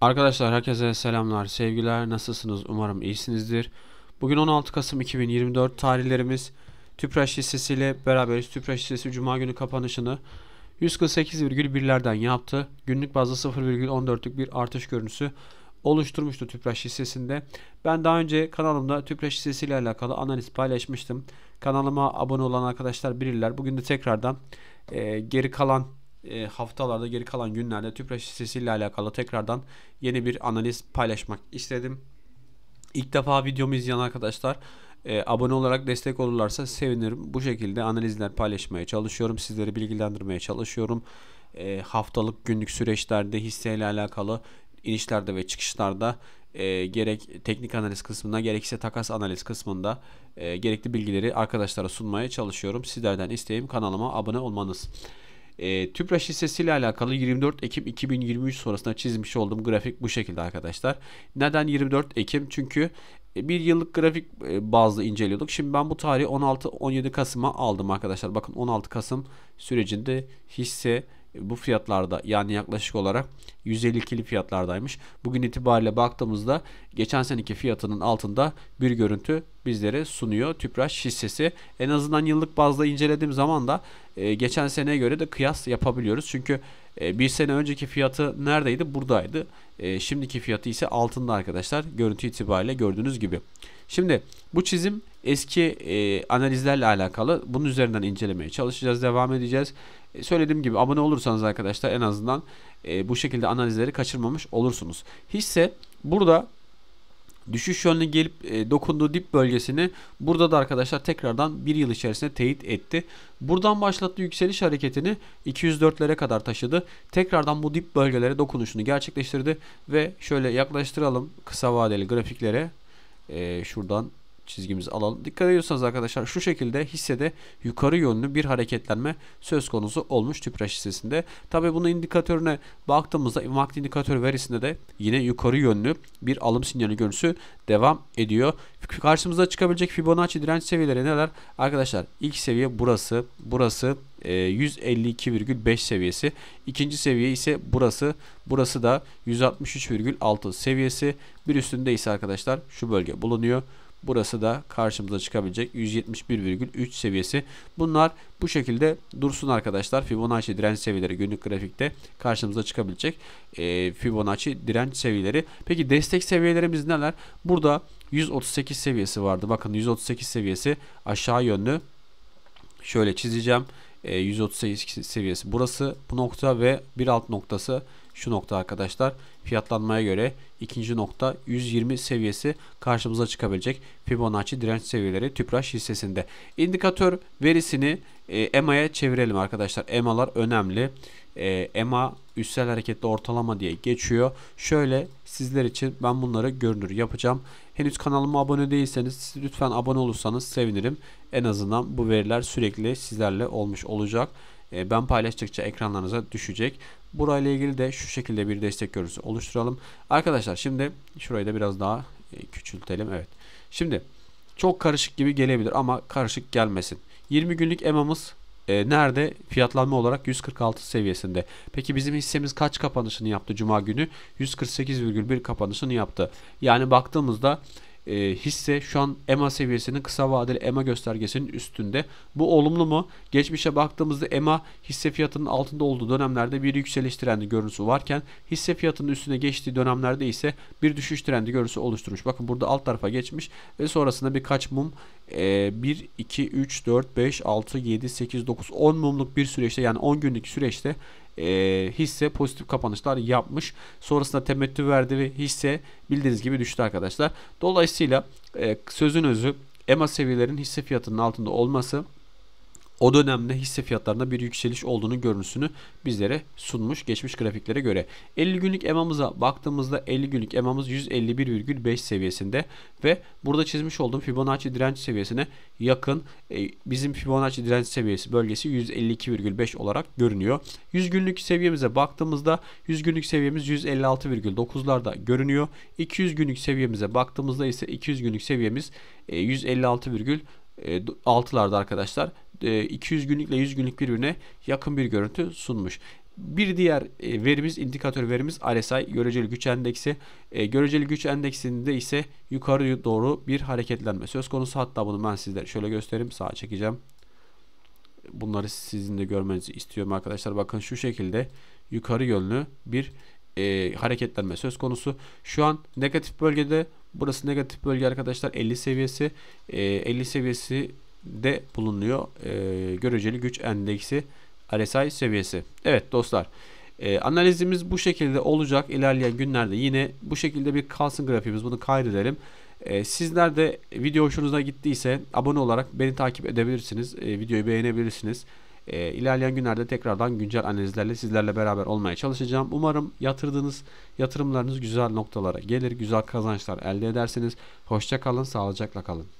Arkadaşlar herkese selamlar, sevgiler. Nasılsınız? Umarım iyisinizdir. Bugün 16 Kasım 2024 tarihlerimiz Tüpraş hissesiyle beraberiz. Tüpraş hissesi cuma günü kapanışını 148,1'lerden yaptı. Günlük bazda 0,14'lük bir artış görüntüsü oluşturmuştu Tüpraş hissesinde. Ben daha önce kanalımda Tüpraş ile alakalı analiz paylaşmıştım. Kanalıma abone olan arkadaşlar bilirler. Bugün de tekrardan e, geri kalan e, haftalarda geri kalan günlerde tüpraş hissesiyle alakalı tekrardan yeni bir analiz paylaşmak istedim. İlk defa videomu izleyen arkadaşlar e, abone olarak destek olurlarsa sevinirim. Bu şekilde analizler paylaşmaya çalışıyorum. Sizleri bilgilendirmeye çalışıyorum. E, haftalık günlük süreçlerde hisseyle alakalı inişlerde ve çıkışlarda e, gerek teknik analiz kısmında gerekse takas analiz kısmında e, gerekli bilgileri arkadaşlara sunmaya çalışıyorum. Sizlerden isteğim kanalıma abone olmanız. E, TÜPRAŞ hissesiyle alakalı 24 Ekim 2023 sonrasında çizmiş olduğum grafik bu şekilde arkadaşlar. Neden 24 Ekim? Çünkü e, bir yıllık grafik e, bazlı inceliyorduk. Şimdi ben bu tarihi 16-17 Kasım'a aldım arkadaşlar. Bakın 16 Kasım sürecinde hisse bu fiyatlarda yani yaklaşık olarak 152'li fiyatlardaymış. Bugün itibariyle baktığımızda geçen seneki fiyatının altında bir görüntü bizlere sunuyor Tüpraş hissesi. En azından yıllık bazda incelediğim zaman da e, geçen seneye göre de kıyas yapabiliyoruz. Çünkü ee, bir sene önceki fiyatı neredeydi? Buradaydı. Ee, şimdiki fiyatı ise altında arkadaşlar. Görüntü itibariyle gördüğünüz gibi. Şimdi bu çizim eski e, analizlerle alakalı. Bunun üzerinden incelemeye çalışacağız. Devam edeceğiz. E, söylediğim gibi abone olursanız arkadaşlar en azından e, bu şekilde analizleri kaçırmamış olursunuz. Hisse burada düşüş yönlü gelip e, dokunduğu dip bölgesini burada da arkadaşlar tekrardan bir yıl içerisinde teyit etti. Buradan başlattığı yükseliş hareketini 204'lere kadar taşıdı. Tekrardan bu dip bölgelere dokunuşunu gerçekleştirdi ve şöyle yaklaştıralım kısa vadeli grafiklere. E, şuradan çizgimizi alalım. Dikkat ediyorsanız arkadaşlar şu şekilde hissede yukarı yönlü bir hareketlenme söz konusu olmuş tüpraş hissesinde. Tabi bunun indikatörüne baktığımızda vakti indikatör verisinde de yine yukarı yönlü bir alım sinyali görüntüsü devam ediyor. Karşımıza çıkabilecek Fibonacci direnç seviyeleri neler? Arkadaşlar ilk seviye burası. Burası 152,5 e, seviyesi. İkinci seviye ise burası. Burası da 163,6 seviyesi. Bir üstünde ise arkadaşlar şu bölge bulunuyor. Burası da karşımıza çıkabilecek 171,3 seviyesi. Bunlar bu şekilde dursun arkadaşlar. Fibonacci direnç seviyeleri günlük grafikte karşımıza çıkabilecek e, Fibonacci direnç seviyeleri. Peki destek seviyelerimiz neler? Burada 138 seviyesi vardı. Bakın 138 seviyesi aşağı yönlü. Şöyle çizeceğim. E, 138 seviyesi burası bu nokta ve bir alt noktası şu nokta arkadaşlar fiyatlanmaya göre ikinci nokta 120 seviyesi karşımıza çıkabilecek Fibonacci direnç seviyeleri tüpraş hissesinde. İndikatör verisini e, EMA'ya çevirelim arkadaşlar. EMA'lar önemli. E, EMA üstsel hareketli ortalama diye geçiyor. Şöyle sizler için ben bunları görünür yapacağım. Henüz kanalıma abone değilseniz lütfen abone olursanız sevinirim. En azından bu veriler sürekli sizlerle olmuş olacak e, ben paylaştıkça ekranlarınıza düşecek. Burayla ilgili de şu şekilde bir destek görüntüsü oluşturalım. Arkadaşlar şimdi şurayı da biraz daha e, küçültelim. Evet. Şimdi çok karışık gibi gelebilir ama karışık gelmesin. 20 günlük EMA'mız e, nerede? Fiyatlanma olarak 146 seviyesinde. Peki bizim hissemiz kaç kapanışını yaptı cuma günü? 148,1 kapanışını yaptı. Yani baktığımızda e, hisse şu an EMA seviyesinin kısa vadeli EMA göstergesinin üstünde. Bu olumlu mu? Geçmişe baktığımızda EMA hisse fiyatının altında olduğu dönemlerde bir yükseliş trendi görüntüsü varken hisse fiyatının üstüne geçtiği dönemlerde ise bir düşüş trendi görüntüsü oluşturmuş. Bakın burada alt tarafa geçmiş ve sonrasında birkaç mum e, 1, 2, 3, 4, 5, 6, 7, 8, 9, 10 mumluk bir süreçte yani 10 günlük süreçte e, hisse pozitif kapanışlar yapmış. Sonrasında temettü verdi ve hisse bildiğiniz gibi düştü arkadaşlar. Dolayısıyla e, sözün özü EMA seviyelerin hisse fiyatının altında olması o dönemde hisse fiyatlarında bir yükseliş olduğunu görüntüsünü bizlere sunmuş geçmiş grafiklere göre. 50 günlük EMA'mıza baktığımızda 50 günlük EMA'mız 151,5 seviyesinde ve burada çizmiş olduğum Fibonacci direnç seviyesine yakın e, bizim Fibonacci direnç seviyesi bölgesi 152,5 olarak görünüyor. 100 günlük seviyemize baktığımızda 100 günlük seviyemiz 156,9'larda görünüyor. 200 günlük seviyemize baktığımızda ise 200 günlük seviyemiz 156,9 e, 6'larda e, arkadaşlar 200 e, günlükle 100 günlük birbirine yakın bir görüntü sunmuş. Bir diğer e, verimiz, indikatör verimiz RSI, göreceli güç endeksi. E, göreceli güç endeksinde ise yukarı doğru bir hareketlenme söz konusu. Hatta bunu ben sizlere şöyle göstereyim. Sağa çekeceğim. Bunları sizin de görmenizi istiyorum arkadaşlar. Bakın şu şekilde yukarı yönlü bir e, hareketlenme söz konusu. Şu an negatif bölgede burası negatif bölge arkadaşlar 50 seviyesi. E, 50 seviyesi de bulunuyor. E, ee, göreceli güç endeksi RSI seviyesi. Evet dostlar. E, analizimiz bu şekilde olacak. ilerleyen günlerde yine bu şekilde bir kalsın grafiğimiz. Bunu kaydedelim. E, sizler de video hoşunuza gittiyse abone olarak beni takip edebilirsiniz. E, videoyu beğenebilirsiniz. E, ilerleyen günlerde tekrardan güncel analizlerle sizlerle beraber olmaya çalışacağım. Umarım yatırdığınız yatırımlarınız güzel noktalara gelir. Güzel kazançlar elde edersiniz. Hoşça kalın, sağlıcakla kalın.